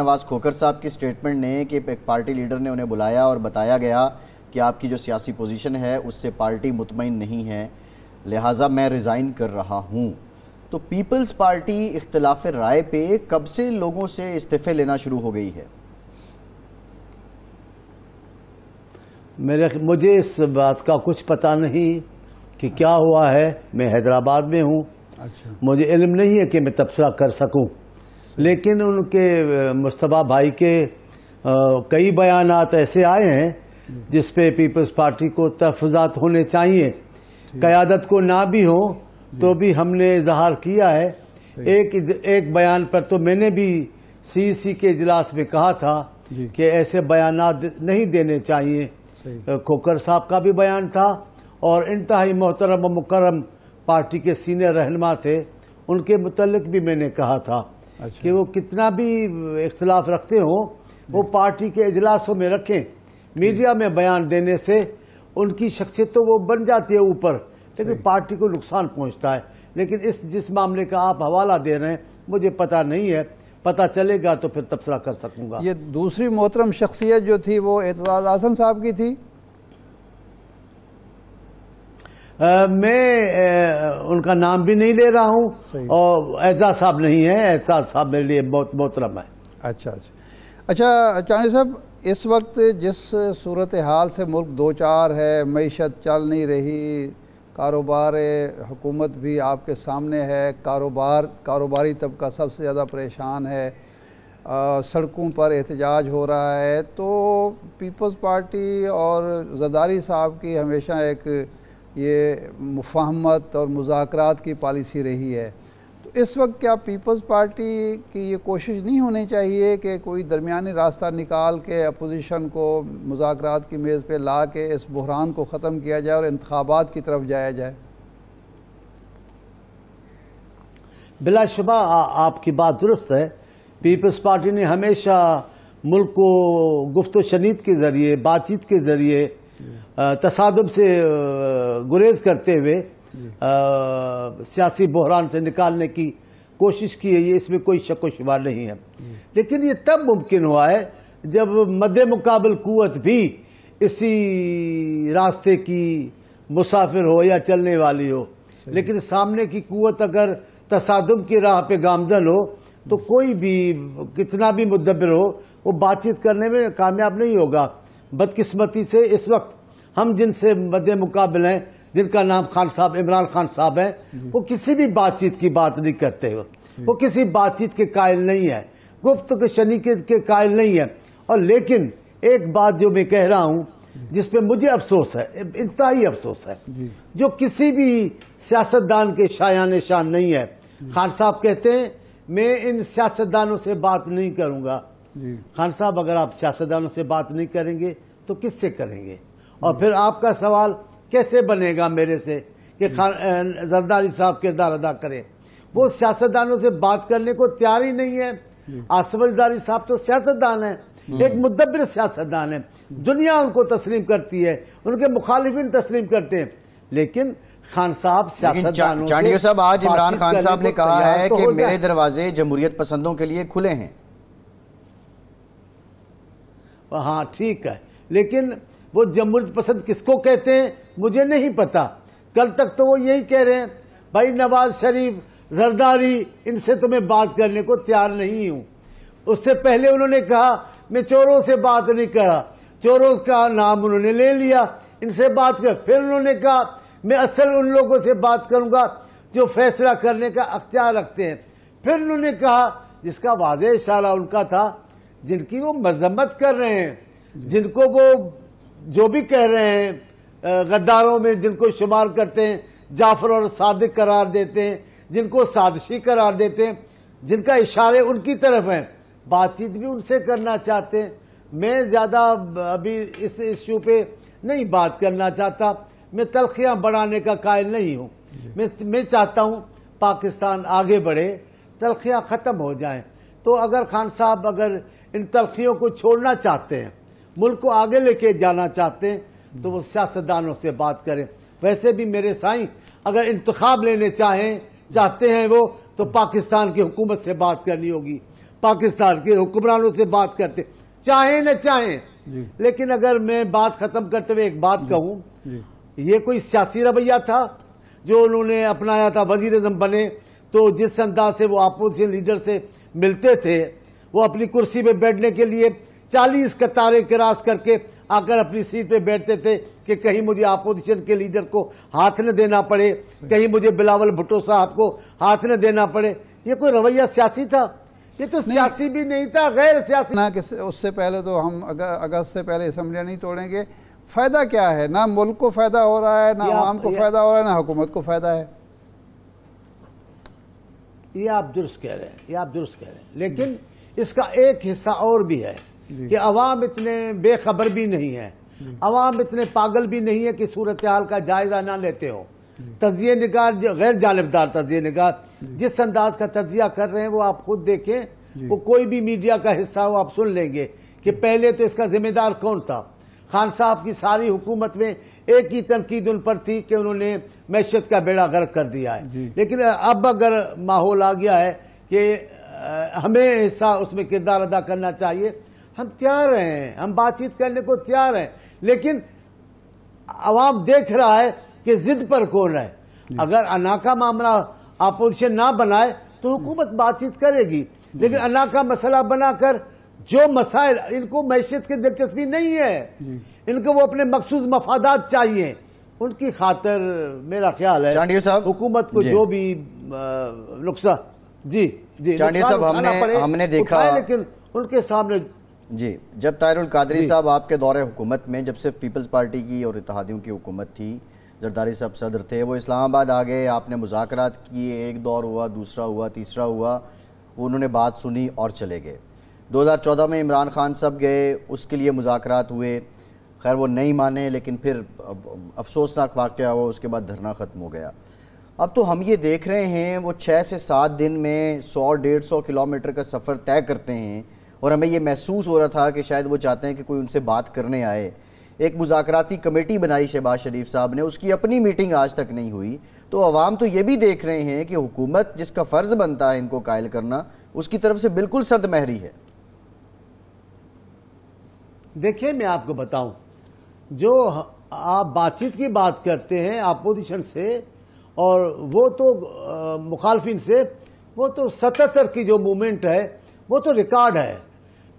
नवाज़ खोकर साहब की स्टेटमेंट ने कि एक पार्टी लीडर ने उन्हें बुलाया और बताया गया कि आपकी जो सियासी पोजीशन है उससे पार्टी मुतमिन नहीं है लिहाजा मैं रिज़ाइन कर रहा हूँ तो पीपल्स पार्टी इख्तलाफ राय पे कब से लोगों से इस्तीफ़े लेना शुरू हो गई है मेरे मुझे इस बात का कुछ पता नहीं कि क्या हुआ है मैं हैदराबाद में हूँ अच्छा। मुझे इलम नहीं है कि मैं तबसरा कर सकूँ लेकिन उनके मुश्तबा भाई के आ, कई बयान ऐसे आए हैं जिसपे पीपल्स पार्टी को तहफात होने चाहिए क़्यादत को ना भी हो तो भी हमने इजहार किया है एक एक बयान पर तो मैंने भी सीसी के इजलास में कहा था कि ऐसे बयान नहीं देने चाहिए खोकर साहब का भी बयान था और इंतहाई मोहतरम मुकरम पार्टी के सीनियर रहनमा थे उनके मुतलक भी मैंने कहा था अच्छा। कि वो कितना भी इख्तलाफ रखते हों वो पार्टी के अजलासों में रखें मीडिया में बयान देने से उनकी शख्सियत तो वो बन जाती है ऊपर लेकिन पार्टी को नुकसान पहुंचता है लेकिन इस जिस मामले का आप हवाला दे रहे हैं मुझे पता नहीं है पता चलेगा तो फिर तबसरा कर सकूंगा ये दूसरी मोहतरम शख्सियत जो थी वो एतजाज़ आसन साहब की थी मैं उनका नाम भी नहीं ले रहा हूँ और एजाज साहब नहीं है एजाज साहब मेरे लिए बहुत मोहतरम है अच्छा अच्छा अच्छा चाणी साहब इस वक्त जिस सूरत हाल से मुल्क दो चार है मीशत चल नहीं रही कारोबार हुकूमत भी आपके सामने है कारोबार कारोबारी तबका सबसे ज़्यादा परेशान है आ, सड़कों पर एहतजाज हो रहा है तो पीपल्स पार्टी और जदारी साहब की हमेशा एक ये मुफाहमत और मुजाकर की पॉलिसी रही है तो इस वक्त क्या पीपल्स पार्टी की ये कोशिश नहीं होनी चाहिए कि कोई दरमिया रास्ता निकाल के अपोजिशन को मुजाकरात की मेज़ पर ला के इस बहरान को ख़त्म किया जाए और इंतबात की तरफ जाया जाए बिलाशुबा आपकी बात दुरुस्त है पीपल्स पार्टी ने हमेशा मुल्क को गुफ्त शनीद के ज़रिए बातचीत के ज़रिए तसादम से गुरेज करते हुए सियासी बहरान से निकालने की कोशिश की है ये इसमें कोई शक शुमार नहीं है लेकिन ये तब मुमकिन हुआ है जब मद मुकाबल कुत भी इसी रास्ते की मुसाफिर हो या चलने वाली हो लेकिन सामने की कुत अगर तसादम की राह पे गामजन हो तो कोई भी कितना भी मुद्दबर हो वो बातचीत करने में कामयाब नहीं होगा बदकिस्मती से इस वक्त हम जिनसे मद मुकाबले हैं जिनका नाम खान साहब इमरान खान साहब है वो किसी भी बातचीत की बात नहीं करते वो वो किसी बातचीत के कायल नहीं है गुफ्त के शनि के, कायल नहीं है और लेकिन एक बात जो मैं कह रहा हूँ जिसपे मुझे अफसोस है इंतहाई अफसोस है जो किसी भी सियासतदान के शाया शान नहीं है खान साहब कहते हैं मैं इन सियासतदानों से बात नहीं करूंगा खान साहब अगर आप सियासतदानों से बात नहीं करेंगे तो किससे करेंगे और फिर आपका सवाल कैसे बनेगा मेरे से कि जरदारी साहब किरदार अदा करें वो सियासतदानों से बात करने को तैयार ही नहीं है आसफ साहब तो सियासतदान है एक मुदब्बिर सियासतदान है दुनिया उनको तस्लीम करती है उनके मुखालिफिन तस्लीम करते हैं लेकिन खान साहब सियासतदान साहब आज इमरान खान साहब ने कहा है तो कि मेरे दरवाजे जमहूरियत पसंदों के लिए खुले हैं हाँ ठीक है लेकिन वो जमहूरत पसंद किसको कहते हैं मुझे नहीं पता कल तक तो वो यही कह रहे हैं भाई नवाज शरीफ जरदारी इनसे तो मैं बात करने को तैयार नहीं हूं उससे पहले उन्होंने कहा मैं चोरों से बात नहीं करा चोरों का नाम उन्होंने ले लिया इनसे बात कर फिर उन्होंने कहा मैं असल उन लोगों से बात करूंगा जो फैसला करने का अख्तियार रखते हैं फिर उन्होंने कहा जिसका वाज इशारा उनका था जिनकी वो मजम्मत कर रहे हैं जिनको वो जो भी कह रहे हैं गद्दारों में जिनको शुमार करते हैं जाफर और सादिक करार देते हैं जिनको साजिशी करार देते हैं जिनका इशारे उनकी तरफ है बातचीत भी उनसे करना चाहते हैं मैं ज़्यादा अभी इस इश्यू पे नहीं बात करना चाहता मैं तलखियाँ बढ़ाने का कायल नहीं हूँ मैं मैं चाहता हूँ पाकिस्तान आगे बढ़े तलखियाँ ख़त्म हो जाएं तो अगर खान साहब अगर इन तलखियों को छोड़ना चाहते हैं मुल्क को आगे लेके जाना चाहते हैं तो वो सियासतदानों से बात करें वैसे भी मेरे साईं अगर इंतखब लेने चाहें चाहते हैं वो तो पाकिस्तान की हुकूमत से बात करनी होगी पाकिस्तान के हुक्मरानों से बात करते चाहे न चाहे लेकिन अगर मैं बात खत्म करते हुए एक बात कहूँ ये कोई सियासी रवैया था जो उन्होंने अपनाया था वजीर अजम बने तो जिस अंदाज से वो अपोजिशन लीडर से मिलते थे वो अपनी कुर्सी पे बैठने के लिए चालीस कतारें क्रॉस करके आकर अपनी सीट पे बैठते थे कि कहीं मुझे अपोजिशन के लीडर को हाथ न देना पड़े कहीं मुझे बिलावल भुट्टो साहब को हाथ न देना पड़े ये कोई रवैया सियासी था ये तो सियासी भी नहीं था गैर सियासी ना उससे पहले तो हम अगस्त से पहले असम्बलियाँ नहीं तोड़ेंगे फ़ायदा क्या है ना मुल्क को फ़ायदा हो रहा है ना आवाम को फ़ायदा हो रहा है ना हुकूमत को फ़ायदा है ये आप दुरुस्त कह रहे हैं ये आप दुरुस्त कह रहे हैं लेकिन इसका एक हिस्सा और भी है कि अवाम इतने बेखबर भी नहीं है अवाम इतने पागल भी नहीं है कि सूरत हाल का जायजा ना लेते हो तजिए निगार गैर जानबदार तजिए निगार जिस अंदाज का तजिया कर रहे हैं वो आप खुद देखें वो कोई भी मीडिया का हिस्सा हो आप सुन लेंगे कि पहले तो इसका जिम्मेदार कौन था खान साहब की सारी हुकूमत में एक ही तनकीद उन पर थी कि उन्होंने मैशत का बेड़ा गर्क कर दिया है लेकिन अब अगर माहौल आ गया है कि हमें हिस्सा उसमें किरदार अदा करना चाहिए हम तैयार हैं हम बातचीत करने को तैयार हैं लेकिन आवाम देख रहा है कि जिद पर कौन है अगर अना का मामला अपोजिशन ना बनाए तो हुकूमत बातचीत करेगी लेकिन अना का मसला बनाकर जो मसाइल इनको मैशियत की दिलचस्पी नहीं है इनको वो अपने मखसूस मफादात चाहिए उनकी खातर मेरा ख्याल है हुकूमत को जो भी नुकसान जी जी चांडिया साहब हमने हमने देखा लेकिन उनके सामने जी जब तायरुल कादरी साहब आपके दौरे हुकूमत में जब सिर्फ पीपल्स पार्टी की और इतिहादियों की हुकूमत थी जरदारी साहब सदर थे वो इस्लामाबाद आ गए आपने मुजाकरात किए एक दौर हुआ दूसरा हुआ तीसरा हुआ उन्होंने बात सुनी और चले गए 2014 में इमरान खान सब गए उसके लिए मुजाकरात हुए खैर वो नहीं माने लेकिन फिर अफसोसनाक वाक़ हुआ उसके बाद धरना ख़त्म हो गया अब तो हम ये देख रहे हैं वो छः से सात दिन में सौ डेढ़ सौ किलोमीटर का सफ़र तय करते हैं और हमें ये महसूस हो रहा था कि शायद वो चाहते हैं कि कोई उनसे बात करने आए एक मुजाकराती कमेटी बनाई शहबाज शरीफ साहब ने उसकी अपनी मीटिंग आज तक नहीं हुई तो अवाम तो ये भी देख रहे हैं कि हुकूमत जिसका फ़र्ज़ बनता है इनको कायल करना उसकी तरफ से बिल्कुल सर्द महरी है देखिए मैं आपको बताऊं जो आप बातचीत की बात करते हैं अपोजिशन से और वो तो मुखालफिन से वो तो सतहत्तर की जो मूवमेंट है वो तो रिकॉर्ड है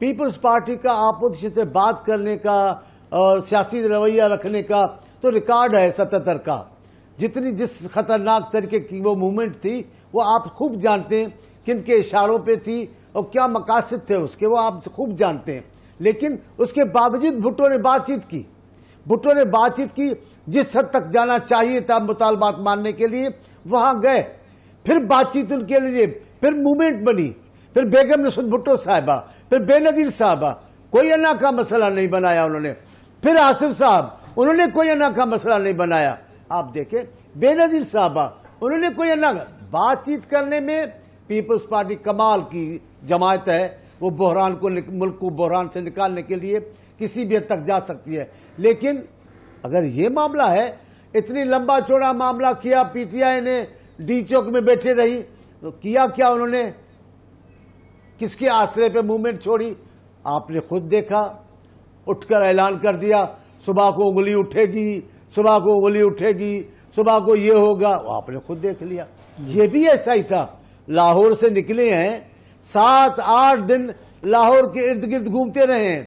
पीपल्स पार्टी का आपोजिशन से बात करने का और सियासी रवैया रखने का तो रिकॉर्ड है सतहत्तर का जितनी जिस खतरनाक तरीके की वो मूवमेंट थी वो आप खूब जानते हैं किन के इशारों पे थी और क्या मकासद थे उसके वो आप खूब जानते हैं लेकिन उसके बावजूद भुट्टो ने बातचीत की भुट्टो ने बातचीत की जिस हद तक जाना चाहिए था मुतालबात मानने के लिए वहां गए फिर बातचीत उनके लिए फिर मूवमेंट बनी फिर बेगम रसूद भुट्टो साहबा फिर बेनजीर साहबा कोई अना का मसला नहीं बनाया उन्होंने फिर आसिफ साहब उन्होंने कोई अना का मसला नहीं बनाया आप देखें बेनजीर साहबा उन्होंने कोई अना बातचीत करने में पीपल्स पार्टी कमाल की जमात है वो बहरान को मुल्क को बहरान से निकालने के लिए किसी भी हद तक जा सकती है लेकिन अगर ये मामला है इतनी लंबा चौड़ा मामला किया पीटीआई ने डी चौक में बैठे रही तो किया क्या उन्होंने किसके आश्रय पे मूवमेंट छोड़ी आपने खुद देखा उठकर ऐलान कर दिया सुबह को उंगली उठेगी सुबह को उंगली उठेगी सुबह को ये होगा आपने खुद देख लिया ये भी ऐसा ही था लाहौर से निकले हैं सात आठ दिन लाहौर के इर्द गिर्द घूमते रहे हैं